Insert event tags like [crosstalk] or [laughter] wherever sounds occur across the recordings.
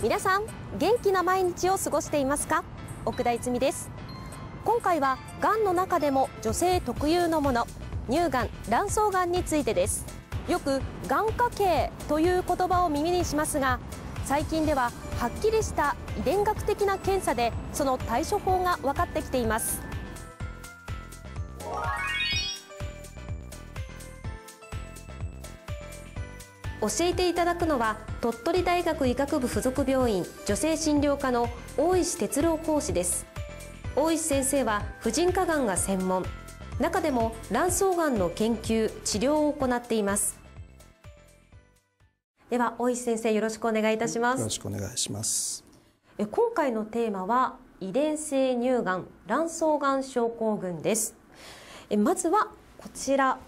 皆さん元気な毎日を過ごしていますか奥田泉です今回はがんの中でも女性特有のもの乳がん卵巣がんについてですよくがん家系という言葉を耳にしますが最近でははっきりした遺伝学的な検査でその対処法が分かってきています教えていただくのは鳥取大学医学部附属病院女性診療科の大石哲郎講師です大石先生は婦人科がんが専門中でも卵巣がんの研究治療を行っていますでは大石先生よろしくお願いいたしますよろしくお願いしますえ今回のテーマは遺伝性乳がん卵巣がん症候群ですえまずはこちら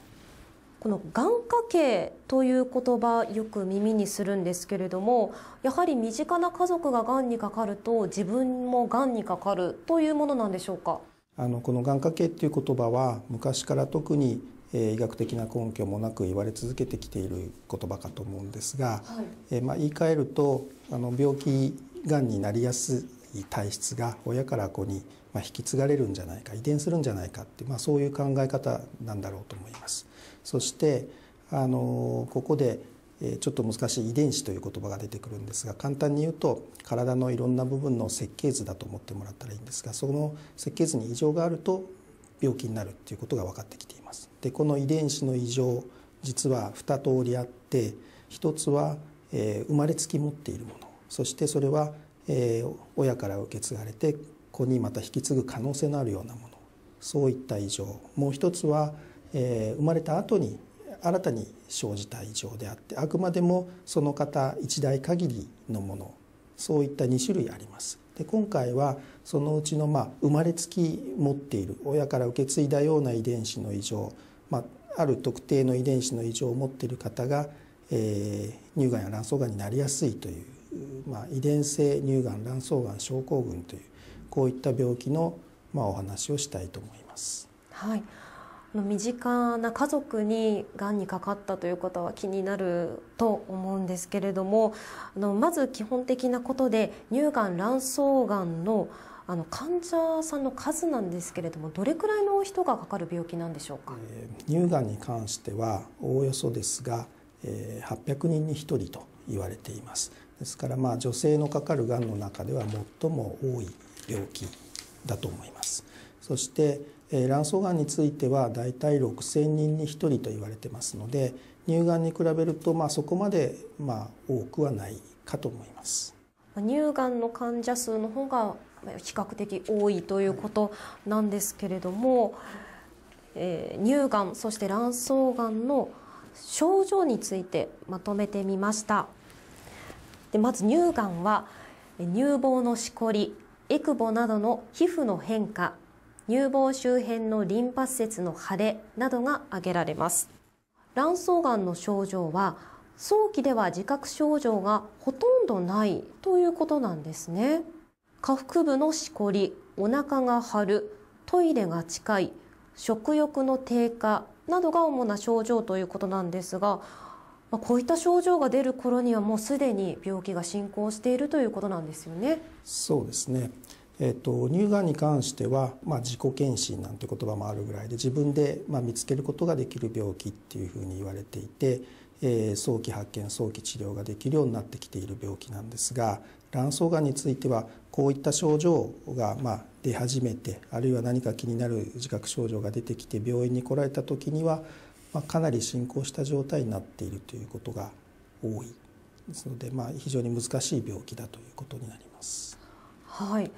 この眼科系という言葉よく耳にするんですけれどもやはり身近な家族ががんにかかると自分もがんにかかるというものなんでしょうかあのこの眼科系っていう言葉は昔から特に医学的な根拠もなく言われ続けてきている言葉かと思うんですが、はい、まあ、言い換えるとあの病気がんになりやすい体質が親から子に引き継がれるんじゃないか遺伝するんじゃないかって、まあ、そういう考え方なんだろうと思います。そしてあのここでちょっと難しい遺伝子という言葉が出てくるんですが簡単に言うと体のいろんな部分の設計図だと思ってもらったらいいんですがその設計図に異常があると病気になるっていうことが分かってきています。でこの遺伝子の異常実は2通りあって一つは、えー、生まれつき持っているものそしてそれは、えー、親から受け継がれて子にまた引き継ぐ可能性のあるようなものそういった異常もう一つはえー、生まれた後に新たに生じた異常であってあくまでもその方一代限りのものそういった2種類あります。で今回はそのうちの、まあ、生まれつき持っている親から受け継いだような遺伝子の異常、まあ、ある特定の遺伝子の異常を持っている方が、えー、乳がんや卵巣がんになりやすいという、まあ、遺伝性乳がん卵巣がん症候群というこういった病気の、まあ、お話をしたいと思います。はい身近な家族にがんにかかったという方は気になると思うんですけれどもまず基本的なことで乳がん卵巣がんのあの患者さんの数なんですけれどもどれくらいの人がかかる病気なんでしょうか、えー、乳がんに関してはおおよそですが、えー、800人に1人と言われていますですからまあ女性のかかるがんの中では最も多い病気だと思いますそして卵巣がんについては大体6,000人に1人と言われてますので乳がんに比べるとまあそこまでまあ多くはないかと思います。乳がんの患者数の方が比較的多いということなんですけれども、はい、えー、乳がんそして卵巣がんの症状についてまとめてみましたでまず乳がんは乳房のしこりエクボなどの皮膚の変化乳房周辺のリンパ節の腫れなどが挙げられます卵巣がんの症状は早期では自覚症状がほとんどないということなんですね下腹部のしこりお腹が張るトイレが近い食欲の低下などが主な症状ということなんですがまこういった症状が出る頃にはもうすでに病気が進行しているということなんですよね。そうですねえと、乳がんに関しては、まあ、自己検診なんて言葉もあるぐらいで自分で、まあ、見つけることができる病気っていうふうに言われていて、えー、早期発見早期治療ができるようになってきている病気なんですが卵巣がんについてはこういった症状が、まあ、出始めてあるいは何か気になる自覚症状が出てきて病院に来られた時には、まあ、かなり進行した状態になっているということが多いですので、まあ、非常に難しい病気だということになります。はい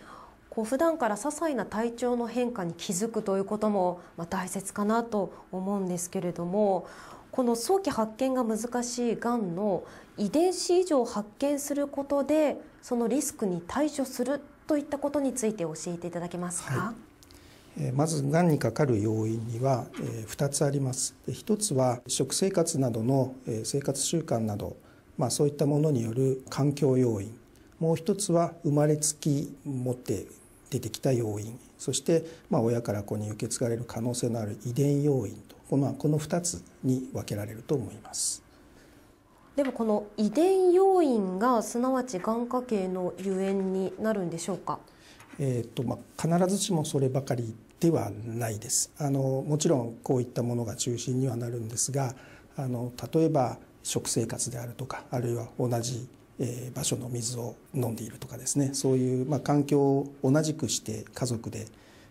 こう普段から些細な体調の変化に気づくということも大切かなと思うんですけれどもこの早期発見が難しいがんの遺伝子異常を発見することでそのリスクに対処するといったことについて教えていただけますか、はい、まずがんにかかる要因には2つあります一つは食生活などの生活習慣など、まあ、そういったものによる環境要因もう一つは生まれつき持って出てきた要因そして、まあ、親から子に受け継がれる可能性のある遺伝要因とこのこの2つに分けられると思います。でもこの遺伝要因がすなわち眼科系のゆえんになるんでしょうか。えっとまあ、必ずしもそればかりではないです。あのもちろんこういったものが中心にはなるんですが、あの例えば食生活であるとか、あるいは同じえー、場所の水を飲んでいるとかですねそういう、まあ、環境を同じくして家族で、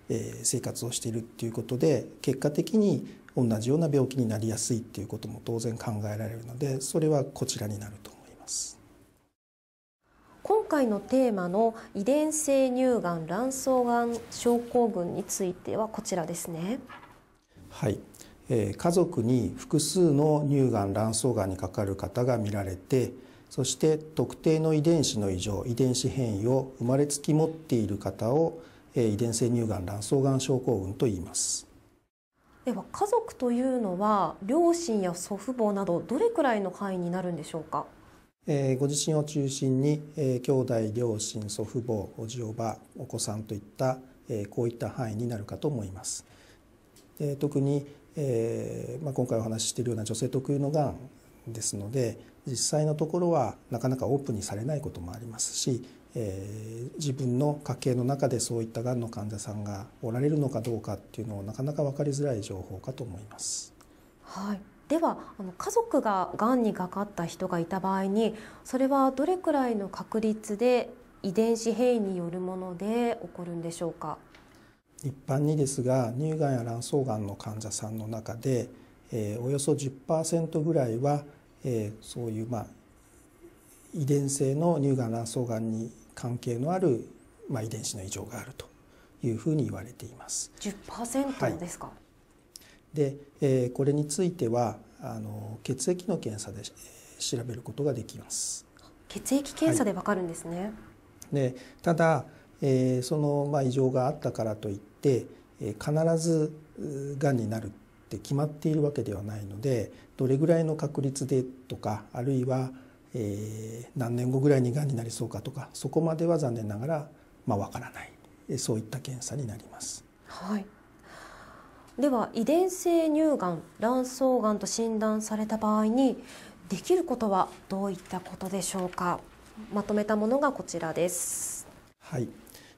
えー、生活をしているっていうことで結果的に同じような病気になりやすいっていうことも当然考えられるのでそれはこちらになると思います。今回のテーマの遺伝性乳がん卵巣がん症候群についてはこちらですね。はい、えー、家族に複数の乳がん卵巣がんにかかる方が見られてそして特定の遺伝子の異常遺伝子変異を生まれつき持っている方を遺伝性乳がん卵巣がん症候群と言いますでは家族というのは両親や祖父母などどれくらいの範囲になるんでしょうかえー、ご自身を中心に、えー、兄弟両親祖父母おじおばお子さんといった、えー、こういった範囲になるかと思います。えー、特に、えーまあ、今回お話ししているような女性特有のがんですので、実際のところはなかなかオープンにされないこともありますし、えー、自分の家系の中でそういったがんの患者さんがおられるのかどうかっていうのをなかなか分かりづらい情報かと思います。はい、ではあの家族ががんにかかった人がいた場合にそれはどれくらいの確率で遺伝子変異によるもので起こるんでしょうか一般にですが乳がんや卵巣がんの患者さんの中で、えー、およそ10%ぐらいはえー、そういう、まあ、遺伝性の乳がん卵巣がんに関係のある、まあ、遺伝子の異常があるというふうに言われています。10%ですか、はい、で、えー、これについてはあの血液の検査で、えー、調べることができます。血液検査でわかるんですね。はい、でただ、えー、その、まあ、異常があったからといって、えー、必ずがんになるって決まっているわけではないのでどれぐらいの確率でとかあるいは、えー、何年後ぐらいにがんになりそうかとかそこまでは残念ながらまあわからないそういった検査になります。はい。では遺伝性乳がん卵巣がんと診断された場合にできることはどういったことでしょうかまとめたものがこちらですはい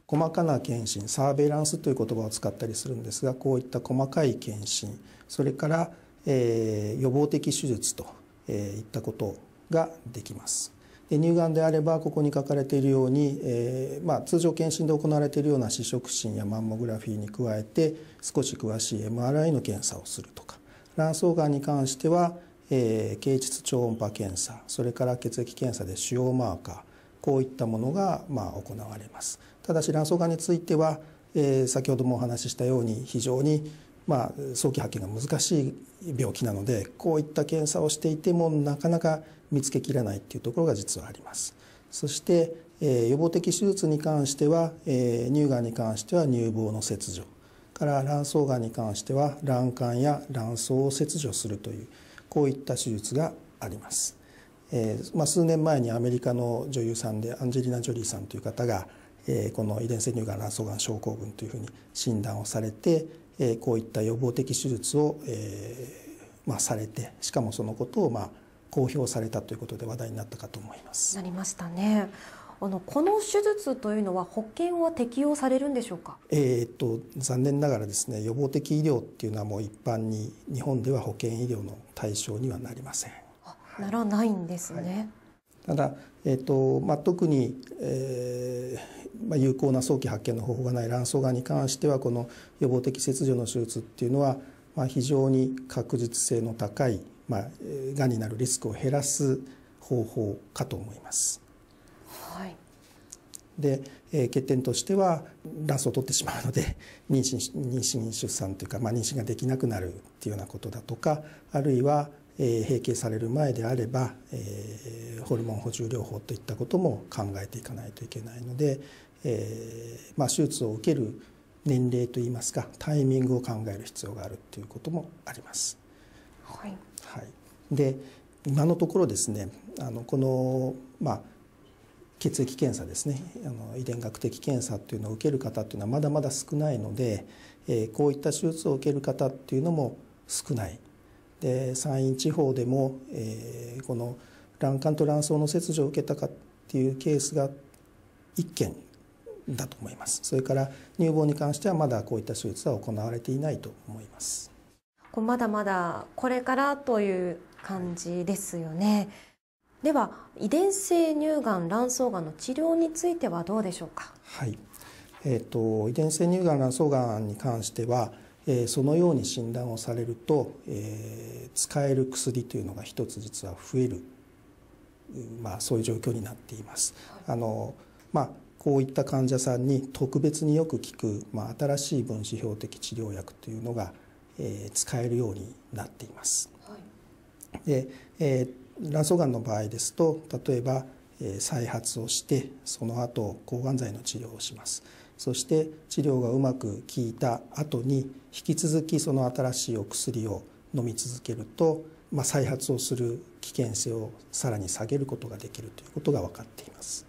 細かな検診サーベイランスという言葉を使ったりするんですがこういった細かい検診それから、えー、予防的手術と、えー、いったことができます。で乳がんであればここに書かれているように、えーまあ、通常検診で行われているような視触診やマンモグラフィーに加えて少し詳しい MRI の検査をするとか卵巣がんに関しては、えー、経腟超音波検査それから血液検査で腫瘍マーカーこういったものが、まあ、行われますただし卵巣がんについては、えー、先ほどもお話ししたように非常にまあ、早期発見が難しい病気なのでこういった検査をしていてもなかなか見つけきらないっていうところが実はあります。そして、え予防的手術に関しては、え乳がんに関しては乳房の切除から卵巣がんに関しては卵管や卵巣を切除するというこういった手術があります。えーまあ、数年前にアメリカの女優さんでアンジェリーナ・ジョリーさんという方が、えー、この遺伝性乳がん卵巣がん症候群というふうに診断をされてえこういった予防的手術を、えまあ、されてしかもそのことを、まあ、公表されたということで話題になったかと思います。なりましたね。あのこの手術というのは保険は適用されるんでしょうか。えー、っと残念ながらですね予防的医療っていうのはもう一般に日本では保険医療の対象にはなりません。あならないんですね。はいただ、えーとまあ、特に、えーまあ、有効な早期発見の方法がない卵巣がんに関してはこの予防的切除の手術っていうのは、まあ、非常に確実性の高い、まあ、がんになるリスクを減らす方法かと思います。はい、で、えー、欠点としては卵巣を取ってしまうので [laughs] 妊娠妊娠出産というか、まあ、妊娠ができなくなるっていうようなことだとかあるいは閉経される前であればホルモン補充療法といったことも考えていかないといけないので、まあ、手術を受ける年齢といいますかタイミングを考える必要があるということもあります。はい、はい、で今のところですねあのこの、まあ、血液検査ですねあの遺伝学的検査というのを受ける方というのはまだまだ少ないので、えー、こういった手術を受ける方っていうのも少ないで山陰地方でも、えー、この卵管と卵巣の切除を受けたかっていうケースが1件だと思いますそれから乳房に関してはまだこういった手術は行われていないと思いますまだまだこれからという感じですよねでは遺伝性乳がん卵巣がんの治療についてはどうでしょうかはいえーと、と遺伝性乳がん卵巣がんに関しては、えそのように診断をされると、え使える薬というのが一つ実は増える、まあ、そういう状況になっています。あのまあ、こういった患者さんに特別によく効く、まあ、新しい分子標的治療薬というのが、えー、使えるようになっています。はい、で、え卵巣がんの場合ですと例えば、えー、再発をしてその後抗がん剤の治療をします。そして治療がうまく効いた後に引き続きその新しいお薬を飲み続けると、まあ、再発をする危険性をさらに下げることができるということが分かっています。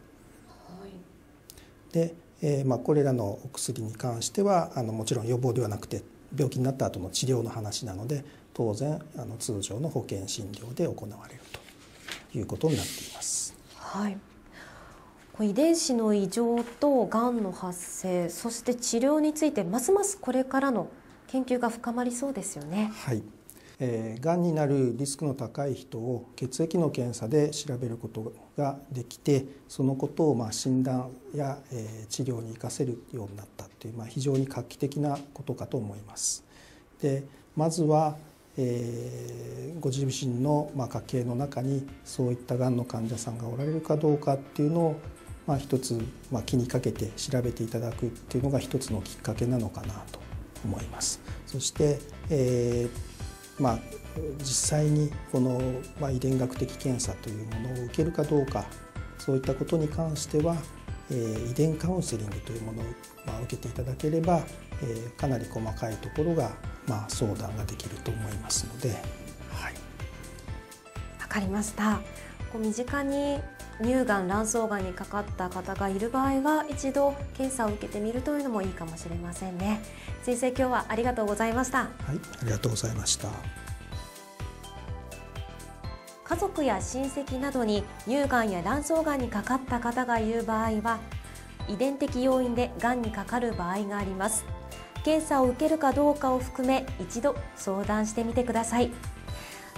はい、で、えー、まあ、これらのお薬に関してはあのもちろん予防ではなくて病気になった後の治療の話なので当然あの通常の保険診療で行われるということになっています。はい遺伝子の異常とがんの発生そして治療についてますますこれからの研究が深まりそうですよね。はいえー、がんになるリスクの高い人を血液の検査で調べることができてそのことをまあ診断や、えー、治療に生かせるようになったという、まあ、非常に画期的なことかと思います。でまずはえー、ご自身の、まあ、家系の中にそういったがんの患者さんがおられるかどうかっていうのをまあ、一つ、まあ、気にかけて調べていただくっていうのが一つのきっかけなのかなと思います。そして、えー、まあ、実際にこの、まあ、遺伝学的検査というものを受けるかどうかそういったことに関しては、えー、遺伝カウンセリングというものを、まあ、受けていただければ、えー、かなり細かいところが、まあ、相談ができると思いますので。はい、分かりましたこう身近に乳がん卵巣がんにかかった方がいる場合は一度検査を受けてみるというのもいいかもしれませんね先生今日はありがとうございましたはいありがとうございました家族や親戚などに乳がんや卵巣がんにかかった方がいる場合は遺伝的要因でがんにかかる場合があります検査を受けるかどうかを含め一度相談してみてください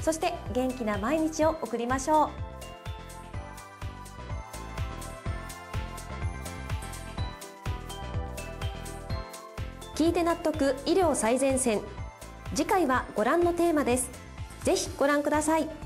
そして元気な毎日を送りましょう聞いて納得医療最前線次回はご覧のテーマですぜひご覧ください